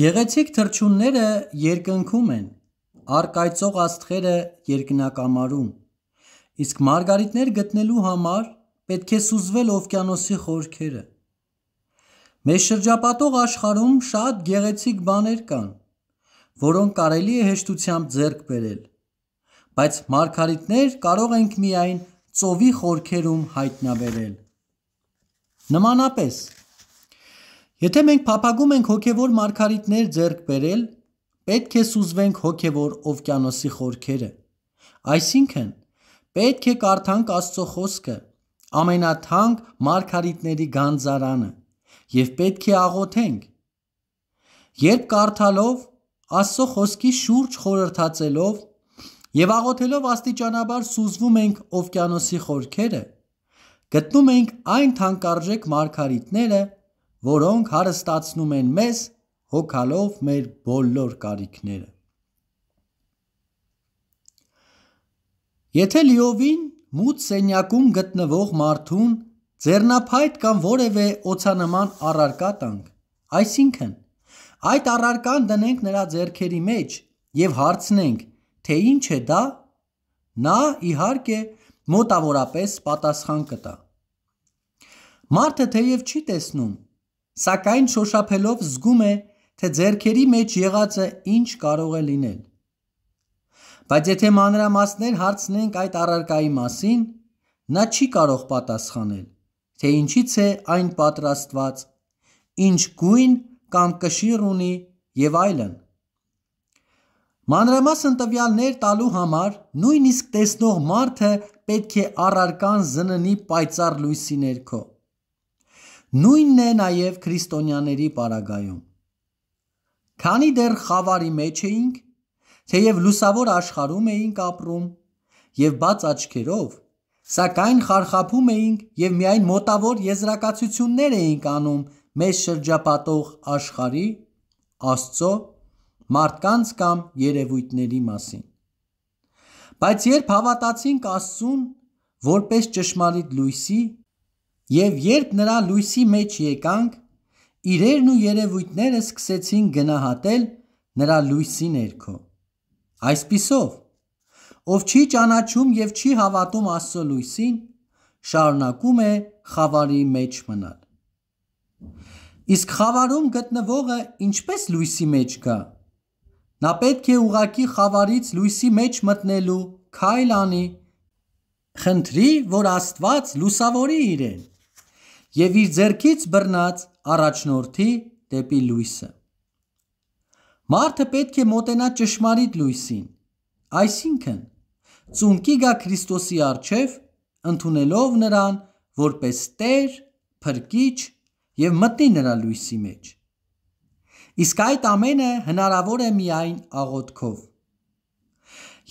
Գեղեցիկ թրջունները երկնքում են, արկայծող աստղերը երկնակամարում։ Իսկ մարգարիտներ գտնելու համար պետք է սուզվել օվկիանոսի խորքերը։ Մեր շրջապատող աշխարհում շատ գեղեցիկ բաներ կան, որոնք կարելի է հեշտությամբ ձեռք բերել, բայց մարգարիտներ կարող ենք միայն ծովի խորքերում հայտնաբերել։ Նմանապես, Եթե մենք փափագում ենք հոգևոր մարգարիտներ ձեռք բերել, պետք է սուզվենք հոգևոր օվկիանոսի խորքերը։ Այսինքն, պետք է կարդանք Աստծո խոսքը, ամենաթանկ մարգարիտների գանձարանը, եւ պետք է աղոթենք։ Երբ կարդալով Աստծո խոսքի շուրջ խորհրդածելով եւ աղոթելով աստիճանաբար սուզվում ենք օվկիանոսի խորքերը, գտնում ենք այն թանկարժեք մարգարիտները, որոնք հարստացնում են մեզ, հոգալով մեր բոլոր կարիքները։ Եթե լիովին մութ սենյակում գտնվող մարդուն ձեռնափայտ կամ որևէ օցանման առարկա տանք, այսինքն այդ առարկան դնենք նրա ձեռքերի մեջ եւ հարցնենք, թե ինչ է դա, նա իհարկե մոտավորապես պատասխան կտա։ Մարդը թեև չի տեսնում, սակայն շոշափելով զգում է, թե ձերքերի մեջ եղածը ինչ կարող է լինել։ Բայց եթե մանրամասներ հարցնենք այդ առարկայի մասին, նա չի կարող պատասխանել, թե ինչից է այն պատրաստված, ինչ գույն կամ կշիռ ունի եւ այլն։ Մանրամասն տվյալներ տալու համար նույնիսկ տեսնող մարդը պետք է առարկան զննի պայծառ լույսի ներքո։ Նույնն է նաև քրիստոնյաների պարագայում։ Քանի դեռ խավարի մեջ էինք, թեև լուսավոր աշխարհում էինք ապրում եւ բաց աչքերով, սակայն խարխափում էինք եւ միայն մոտավոր եզրակացություններ էինք անում մեզ շրջապատող աշխարհի, Աստծո, մարդկանց կամ երևույթների մասին։ Բայց երբ հավատացինք Աստծուն որպես ճշմարիտ լույսի Եվ երբ նրա լույսի մեջ եկանք, իրերն ու երևույթները սկսեցին գնահատել նրա լույսի ներքո։ Այսպիսով, ով չի ճանաչում եւ չի հավատում Աստծո լույսին, շարունակում է խավարի մեջ մնալ։ Իսկ խավարում գտնվողը ինչպես լույսի մեջ գա։ Նա պետք է ուղակի խավարից լույսի մեջ մտնելու քայլ անի, խնդրի, որ Աստված լուսավորի իրեն եւ իր ձեռքից բռնած առաջնորդի դեպի լույսը։ Մարդը պետք է մոտենա ճշմարիտ լույսին, այսինքն ծունկի գա Քրիստոսի արչև, ընդունելով նրան որպես Տեր, Փրկիչ եւ մտնի նրա լույսի մեջ։ Իսկ այդ ամենը հնարավոր է միայն աղոթքով։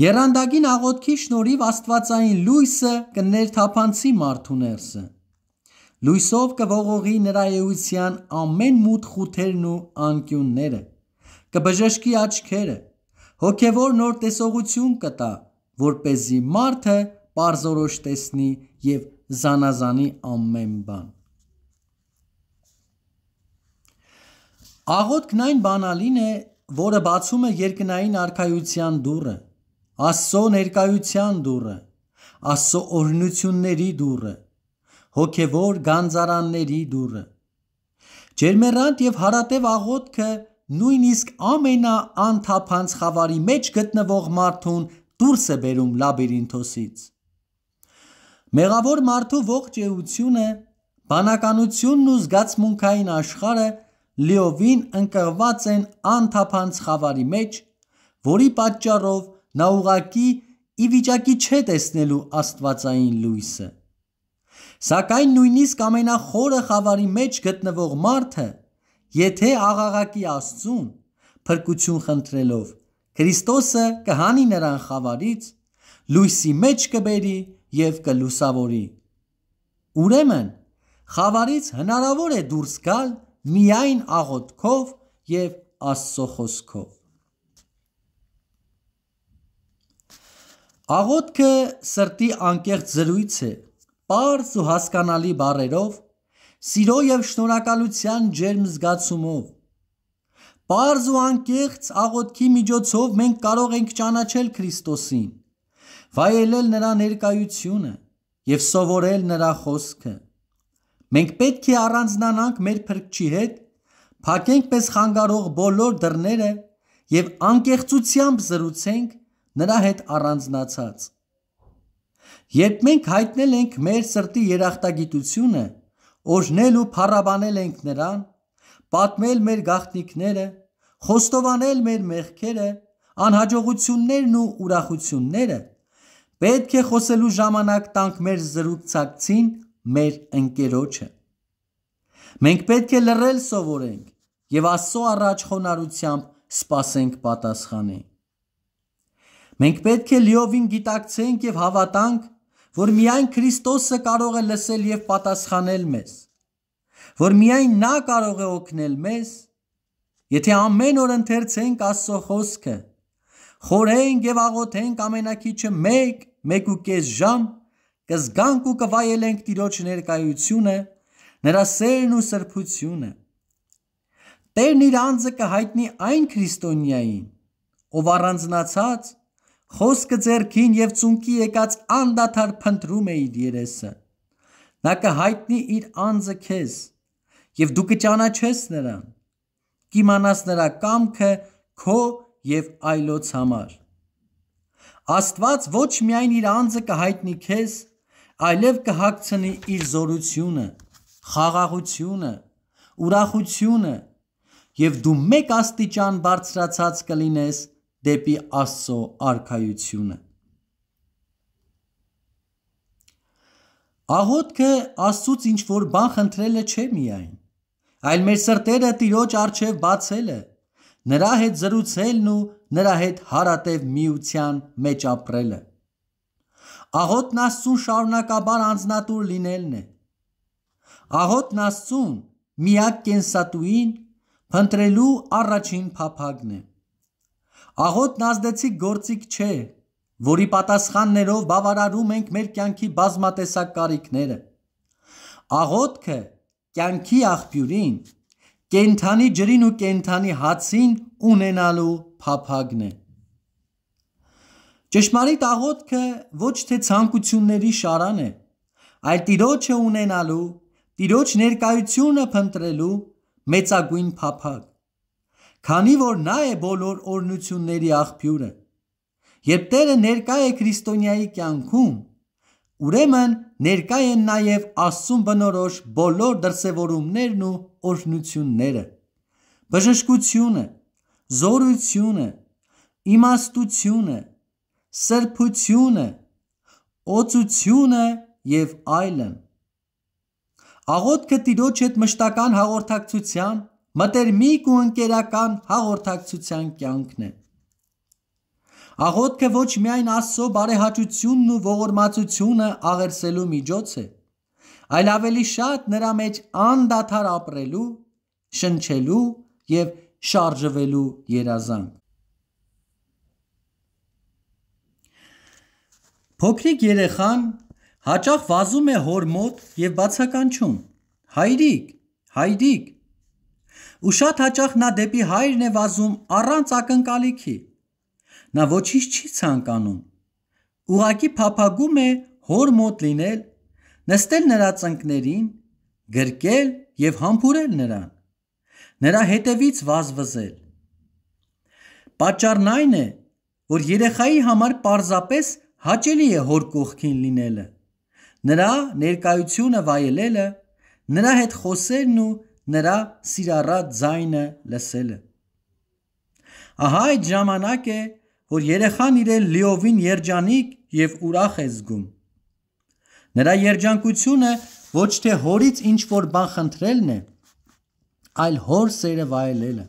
Երանդագին աղոթքի շնորհիվ Աստվածային լույսը կներթափանցի մարդու ներսը Լույսով կողողի նրա էության ամեն մութ խութերն ու անկյունները, կբժշկի աչքերը, հոգևոր նոր տեսողություն կտա, որ เป զի մարդը պարզորոշ տեսնի եւ զանազանի ամեն բան։ Աղոթքն այն բանալին է, որը բացում է երկնային արքայության դուռը, Աստծո ներկայության դուռը, Աստծո օրհնությունների դուռը, հոգևոր գանձարանների դուռը։ Ջերմերանդ եւ հարատև աղոթքը նույնիսկ ամենաանթափանց խավարի մեջ գտնվող մարդուն դուրս է բերում լաբիրինթոսից։ Մեղավոր մարդու ողջ էությունը, բանականությունն ու զգացմունքային աշխարը լիովին ընկղված են անթափանց խավարի մեջ, որի պատճառով նա ուղակի ի վիճակի չէ տեսնելու աստվածային լույսը։ Սակայն նույնիսկ ամենախորը խավարի մեջ գտնվող մարդը, եթե աղաղակի Աստծուն, փրկություն խնդրելով, Քրիստոսը կհանի նրան խավարից, լույսի մեջ կբերի եւ կլուսավորի։ Ուրեմն, խավարից հնարավոր է դուրս գալ միայն աղոթքով եւ Աստծո խոսքով։ Աղոթքը սրտի անկեղծ զրույց է, Պարզ ու հասկանալի բառերով, սիրո եւ շնորհակալության ջերմ զգացումով։ Պարզ ու անկեղծ աղոթքի միջոցով մենք կարող ենք ճանաչել Քրիստոսին, վայելել նրա ներկայությունը եւ սովորել նրա խոսքը։ Մենք պետք է առանձնանանք մեր փրկչի հետ, փակենք պես խանգարող բոլոր դռները եւ անկեղծությամբ զրուցենք նրա հետ առանձնացած։ Երբ մենք հայտնել ենք մեր սրտի երախտագիտությունը, օրհնել ու փառաբանել ենք նրան, պատմել մեր գաղտնիքները, խոստովանել մեր մեղքերը, անհաջողություններն ու ուրախությունները, պետք է խոսելու ժամանակ տանք մեր զրուցակցին, մեր ընկերոջը։ Մենք պետք է լռել սովորենք եւ Աստծո առաջ խոնարհությամբ սпасենք պատասխանին։ Մենք պետք է լիովին գիտակցենք եւ հավատանք, որ միայն Քրիստոսը կարող է լսել եւ պատասխանել մեզ, որ միայն նա կարող է օգնել մեզ, եթե ամեն օր ընթերցենք Աստծո խոսքը, խորենք եւ աղոթենք ամենակիչը 1, 1.5 ժամ, կզգանք ու կվայելենք Տիրոջ ներկայությունը, նրա սերն ու սրբությունը։ Տերն իր անձը կհայտնի այն քրիստոնյային, ով առանձնացած խոսքը ձերքին եւ ծունկի եկած անդադար փնտրում էիր երեսը։ Նա կհայտնի իր անձը քեզ եւ դու կճանաչես նրան։ Կիմանաս նրա կամքը քո եւ այլոց համար։ Աստված ոչ միայն իր անձը կհայտնի քեզ, այլև կհագցնի իր զորությունը, խաղաղությունը, ուրախությունը, եւ դու մեկ աստիճան բարձրացած կլինես դեպի Աստծո արքայությունը։ Աղոթքը Աստծուց ինչ որ բան խնդրելը չէ միայն, այլ մեր սրտերը Տիրոջ արչև բացելը, նրա հետ զրուցելն ու նրա հետ հարատև միության մեջ ապրելը։ Աղոթն Աստծուն շարունակաբար անznատուր լինելն է։ Աղոթն Աստծուն միակ կենսատուին փնտրելու առաջին փափագն է։ Աղոտն ազդեցիկ գործիք չէ, որի պատասխաններով բավարարում ենք մեր կյանքի բազմատեսակ կարիքները։ Աղոտքը կյանքի աղբյուրին, կենթանի ջրին ու կենթանի հացին ունենալու փափագն է։ Ճշմարիտ աղոտքը ոչ թե ցանկությունների շարան է, այլ Տիրոջը ունենալու, Տիրոջ ներկայությունը փնտրելու մեծագույն փափագ քանի որ նա է բոլոր օրնությունների աղբյուրը։ Երբ Տերը ներկա է քրիստոնյայի կյանքում, ուրեմն ներկա են նաև Աստծուն բնորոշ բոլոր դրսևորումներն ու օրհնությունները։ Բժշկությունը, զորությունը, իմաստությունը, սրբությունը, օծությունը եւ այլն։ Աղոթքը Տիրոջ հետ մշտական հաղորդակցության մտերմիկ ու ընկերական հաղորդակցության կյանքն է։ Աղոթքը ոչ միայն Աստծո բարեհաճությունն ու ողորմածությունը աղերսելու միջոց է, այլ ավելի շատ նրա մեջ անդադար ապրելու, շնչելու եւ շարժվելու երազանք։ Փոքրիկ երեխան հաճախ վազում է հոր մոտ եւ բացականչում. «Հայրիկ, հայրիկ»։ Ու շատ հաճախ նա դեպի հայրն է վազում առանց ակնկալիքի։ Նա ոչինչ չի ցանկանում։ Ուղակի փափագում է հոր մոտ լինել, նստել նրա ծնկներին, գրկել եւ համբուրել նրան։ Նրա հետևից վազվզել։ Պատճառն այն է, որ երեխայի համար պարզապես հաճելի է հոր կողքին լինելը։ Նրա ներկայությունը վայելելը, նրա հետ խոսելն ու նրա սիրառա ձայնը լսելը։ Ահա այդ ժամանակ է, որ երեխան իրեն լիովին երջանիկ եւ ուրախ է զգում։ Նրա երջանկությունը ոչ թե հորից ինչ որ բան խնդրելն է, այլ հոր սերը վայելելը։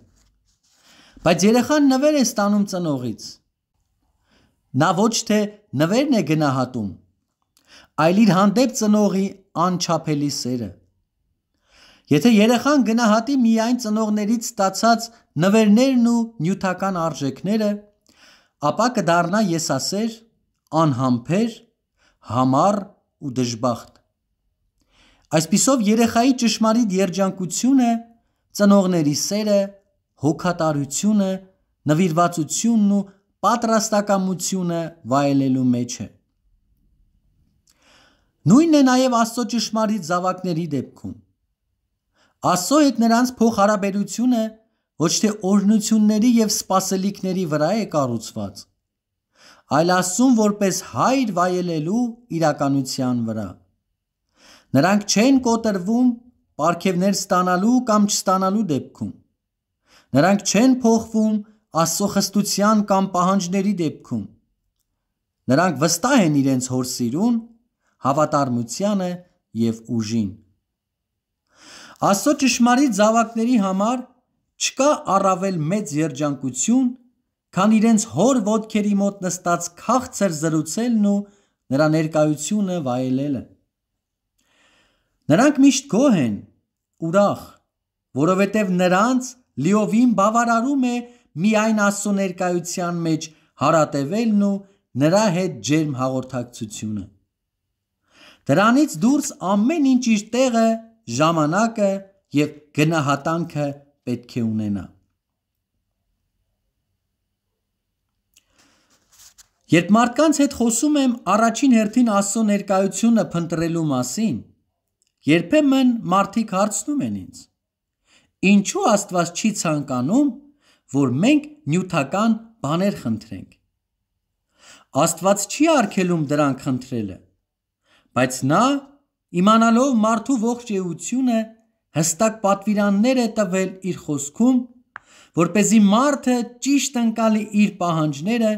Բայց երեխան նվեր է ստանում ծնողից։ Նա ոչ թե նվերն է գնահատում, այլ իր հանդեպ ծնողի անչափելի սերը։ Եթե երեխան գնահատի միայն ծնողներից ստացած նվերներն ու նյութական արժեքները, ապա կդառնա եսասեր, անհամբեր, համառ ու դժբախտ։ Այսպիսով երեխայի ճշմարիտ երջանկությունը, ծնողների սերը, հոգատարությունը, նվիրվածությունն ու պատրաստակամությունը վայելելու մեջ է։ Նույնն է նաև Աստծո ճշմարիտ զավակների դեպքում։ Աստծո հետ նրանց փոխհարաբերությունը ոչ թե օրհնությունների եւ սпасելիքների վրա է կառուցված, այլ Աստծուն որպես հայր վայելելու իրականության վրա։ Նրանք չեն կոտրվում պարգևներ ստանալու կամ չստանալու դեպքում։ Նրանք չեն փոխվում Աստծո խստության կամ պահանջների դեպքում։ Նրանք վստահ են իրենց հոր սիրուն, հավատարմությանը եւ ուժին։ Աստծո ճշմարիտ զավակների համար չկա առավել մեծ երջանկություն, քան իրենց հոր ոտքերի մոտ նստած քաղցր զրուցելն ու նրա ներկայությունը վայելելը։ Նրանք միշտ գոհ են, ուրախ, որովհետև նրանց լիովին բավարարում է միայն Աստծո ներկայության մեջ հարատևելն ու նրա հետ ջերմ հաղորդակցությունը։ Դրանից դուրս ամեն ինչ իր տեղը ժամանակը եւ գնահատանքը պետք է ունենա։ Երբ մարդկանց հետ խոսում եմ առաջին հերթին Աստծո ներկայությունը փնտրելու մասին, երբեմն մարդիկ հարցնում են ինձ. Ինչու Աստված չի ցանկանում, որ մենք նյութական բաներ խնդրենք։ Աստված չի արգելում դրանք խնդրելը, բայց նա Իմանալով մարդու ողջ էությունը, հստակ պատվիրաններ է տվել իր խոսքում, որ เป զի մարդը ճիշտ ընկալի իր պահանջները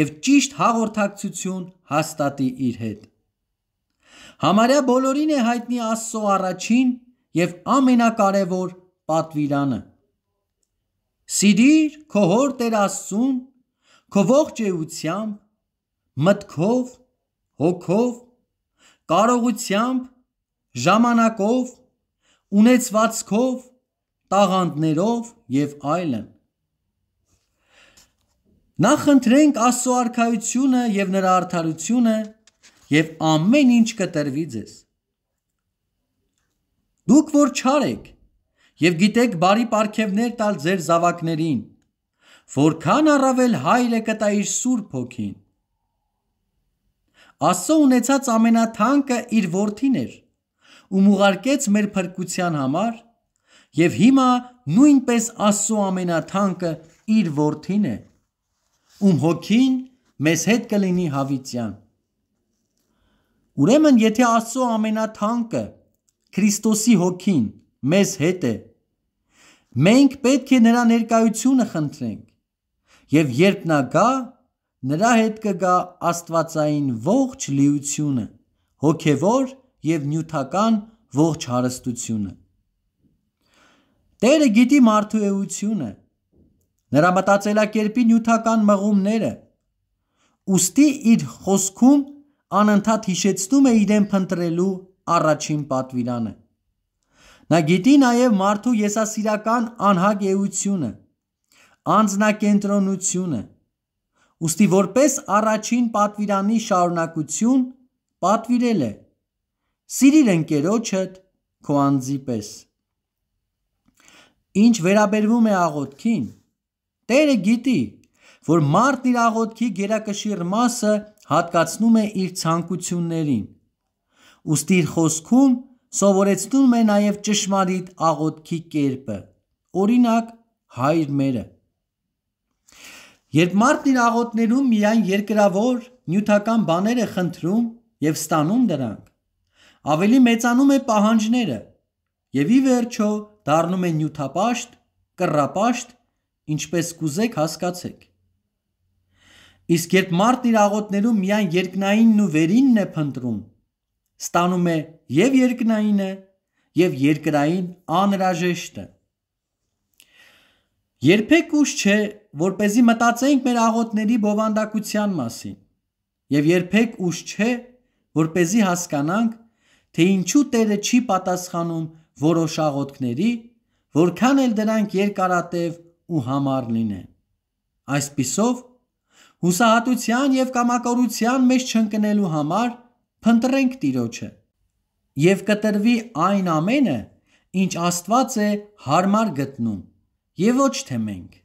եւ ճիշտ հաղորդակցություն հաստատի իր հետ։ Համարյա բոլորին է հայտնի Աստծո առաջին եւ ամենակարևոր պատվիրանը. Սիրիր քո Հոր Տեր Աստծուն քո ողջ էությամբ, մտքով, հոգով կարողությամբ ժամանակով ունեցվածքով տաղանդներով եւ այլն Նախ ընտրենք Աստծո արքայությունը եւ նրա արդարությունը եւ ամեն ինչ կտրվի ձեզ։ Դուք որ չար եք եւ գիտեք բարի պարգևներ տալ ձեր զավակներին, որքան առավել հայրը կտա իր Սուրբ Հոգին, Աստծո ունեցած ամենաթանկը իր որդին էր, ում ուղարկեց մեր փրկության համար, եւ հիմա նույնպես Աստծո ամենաթանկը իր որդին է, ում հոգին մեզ հետ կլինի հավիտյան։ Ուրեմն, եթե Աստծո ամենաթանկը Քրիստոսի հոգին մեզ հետ է, մենք պետք է նրա ներկայությունը խնդրենք։ Եվ երբ նա գա, Նրա հետ կգա Աստվածային ողջ լիությունը, հոգևոր եւ նյութական ողջ հարստությունը։ Տերը գիտի մարդու էությունը, նրա մտածելակերպի նյութական մղումները։ Ոստի իր խոսքում անընդհատ հիշեցնում է իրեն փնտրելու առաջին պատվիրանը։ Նա գիտի նաև մարդու եսասիրական անհագ էությունը, անձնակենտրոնությունը, Ոստի որպես առաջին պատվիրանի շարունակություն պատվիրել է. Սիրիր ընկերոջդ քո անձի պես։ Ինչ վերաբերվում է աղոթքին, Տերը գիտի, որ մարդն իր աղոթքի գերակշիռ մասը հատկացնում է իր ցանկություններին։ Ոստի իր խոսքում սովորեցնում է նաև ճշմարիտ աղոթքի կերպը։ Օրինակ՝ Հայր մերը Երբ մարդն իր աղոթներում միայն երկրավոր նյութական բաներ է խնդրում եւ ստանում դրանք, ավելի մեծանում է պահանջները եւ ի վերջո դառնում է նյութապաշտ, կռապաշտ, ինչպես կուզեք հասկացեք։ Իսկ երբ մարդն իր աղոթներում միայն երկնայինն ու վերինն է փնտրում, ստանում է եւ երկնայինը, եւ երկրային անհրաժեշտը։ Երբեք ուշ չէ որ เป զի մտածեինք մեր աղոտների բովանդակության մասին։ Եվ երբեք ուշ չէ, որ เป զի հասկանանք, թե ինչու Տերը չի պատասխանում որոշ աղոտքների, որքան էլ դրանք երկարատև ու համառ լինեն։ Այսպիսով հուսահատության եւ կամակորության մեջ չընկնելու համար փնտրենք Տիրոջը եւ կտրվի այն ամենը, ինչ Աստված է հարմար գտնում, եւ ոչ թե մենք։